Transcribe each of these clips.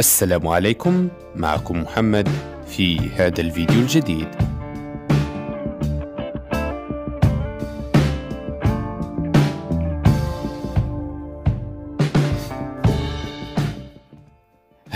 السلام عليكم معكم محمد في هذا الفيديو الجديد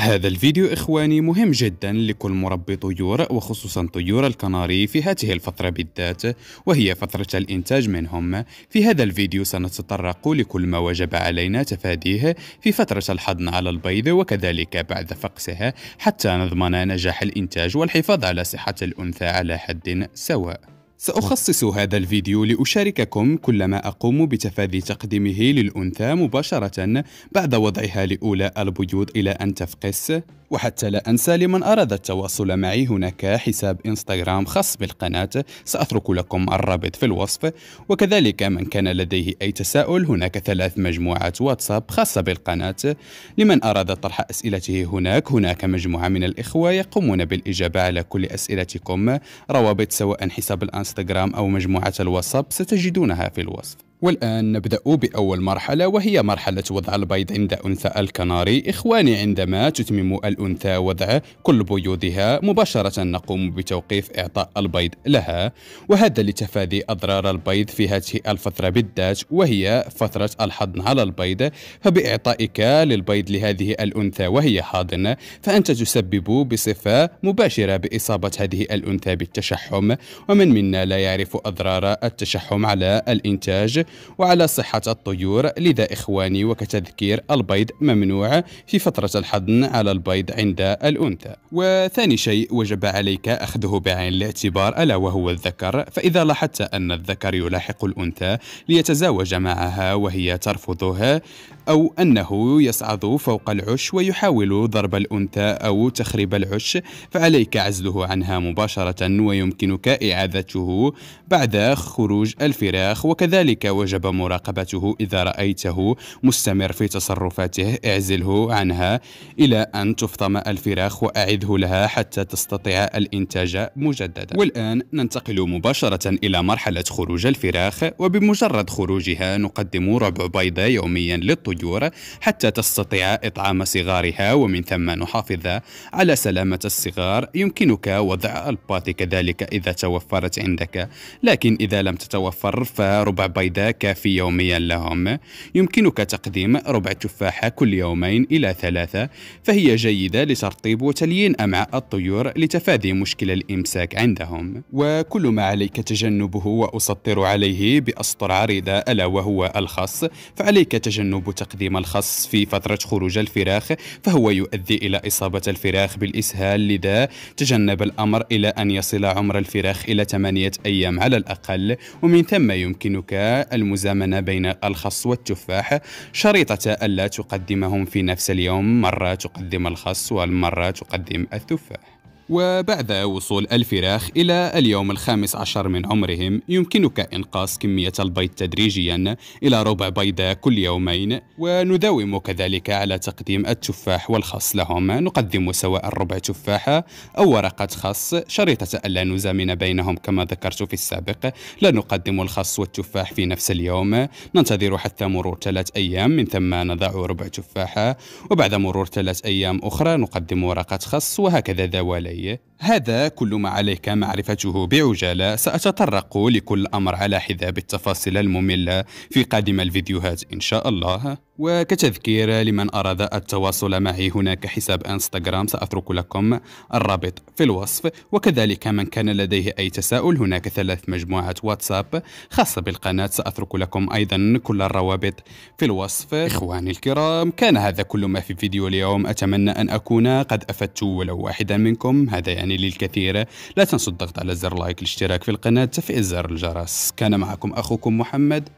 هذا الفيديو إخواني مهم جدا لكل مربي طيور وخصوصا طيور الكناري في هذه الفترة بالذات وهي فترة الإنتاج منهم في هذا الفيديو سنتطرق لكل ما وجب علينا تفاديه في فترة الحضن على البيض وكذلك بعد فقسها حتى نضمن نجاح الإنتاج والحفاظ على صحة الأنثى على حد سواء سأخصص هذا الفيديو لأشارككم كل ما أقوم بتفادي تقديمه للأنثى مباشرة بعد وضعها لأولى البيوض إلى أن تفقس وحتى لا أنسى لمن أراد التواصل معي هناك حساب إنستغرام خاص بالقناة سأترك لكم الرابط في الوصف وكذلك من كان لديه أي تساؤل هناك ثلاث مجموعات واتساب خاصة بالقناة لمن أراد طرح أسئلته هناك هناك مجموعة من الإخوة يقومون بالإجابة على كل أسئلتكم روابط سواء حساب الإنستغرام أو مجموعة الواتساب ستجدونها في الوصف والآن نبدأ بأول مرحلة وهي مرحلة وضع البيض عند أنثى الكناري إخواني عندما تتمم الأنثى وضع كل بيوضها مباشرة نقوم بتوقيف إعطاء البيض لها وهذا لتفادي أضرار البيض في هذه الفترة بالذات وهي فترة الحضن على البيض فبإعطائك للبيض لهذه الأنثى وهي حاضنة فأنت تسبب بصفة مباشرة بإصابة هذه الأنثى بالتشحم ومن منا لا يعرف أضرار التشحم على الإنتاج وعلى صحة الطيور لذا إخواني وكتذكير البيض ممنوع في فترة الحضن على البيض عند الأنثى وثاني شيء وجب عليك أخذه بعين الاعتبار ألا وهو الذكر فإذا لاحظت أن الذكر يلاحق الأنثى ليتزاوج معها وهي ترفضه أو أنه يصعد فوق العش ويحاول ضرب الأنثى أو تخريب العش فعليك عزله عنها مباشرة ويمكنك إعادته بعد خروج الفراخ وكذلك وجب مراقبته إذا رأيته مستمر في تصرفاته اعزله عنها إلى أن تفطم الفراخ وأعده لها حتى تستطيع الإنتاج مجددا والآن ننتقل مباشرة إلى مرحلة خروج الفراخ وبمجرد خروجها نقدم ربع بيضة يوميا للطيور الفجور حتى تستطيع إطعام صغارها ومن ثم نحافظ على سلامة الصغار يمكنك وضع الباط كذلك إذا توفرت عندك لكن إذا لم تتوفر فربع بيضة كافي يوميا لهم يمكنك تقديم ربع تفاحة كل يومين إلى ثلاثة فهي جيدة لترطيب وتليين أمعاء الطيور لتفادي مشكل الإمساك عندهم وكل ما عليك تجنبه وأسطر عليه بأسطر عريضة ألا وهو الخص فعليك تجنب تقديم الخص في فترة خروج الفراخ فهو يؤدي إلى إصابة الفراخ بالإسهال لذا تجنب الأمر إلى أن يصل عمر الفراخ إلى ثمانية أيام على الأقل ومن ثم يمكنك المزامنة بين الخص والتفاح شريطة ألا تقدمهم في نفس اليوم مرة تقدم الخص والمرة تقدم التفاح وبعد وصول الفراخ إلى اليوم الخامس عشر من عمرهم يمكنك إنقاص كمية البيض تدريجيا إلى ربع بيضة كل يومين ونداوم كذلك على تقديم التفاح والخس لهم نقدم سواء ربع تفاحة أو ورقة خس شريطة ألا نزامن بينهم كما ذكرت في السابق لا نقدم الخس والتفاح في نفس اليوم ننتظر حتى مرور ثلاث أيام من ثم نضع ربع تفاحة وبعد مرور ثلاث أيام أخرى نقدم ورقة خس وهكذا ذوالي التالي هذا كل ما عليك معرفته بعجالة سأتطرق لكل أمر على حذاء بالتفاصيل المملة في قادم الفيديوهات إن شاء الله وكتذكير لمن أراد التواصل معي هناك حساب انستغرام سأترك لكم الرابط في الوصف وكذلك من كان لديه أي تساؤل هناك ثلاث مجموعات واتساب خاصة بالقناة سأترك لكم أيضا كل الروابط في الوصف إخواني الكرام كان هذا كل ما في فيديو اليوم أتمنى أن أكون قد أفدت ولو واحدا منكم هذا يعني للكثير لا تنسوا الضغط على زر لايك الاشتراك في القناة تفعيل زر الجرس كان معكم أخوكم محمد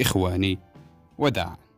إخواني وداعاً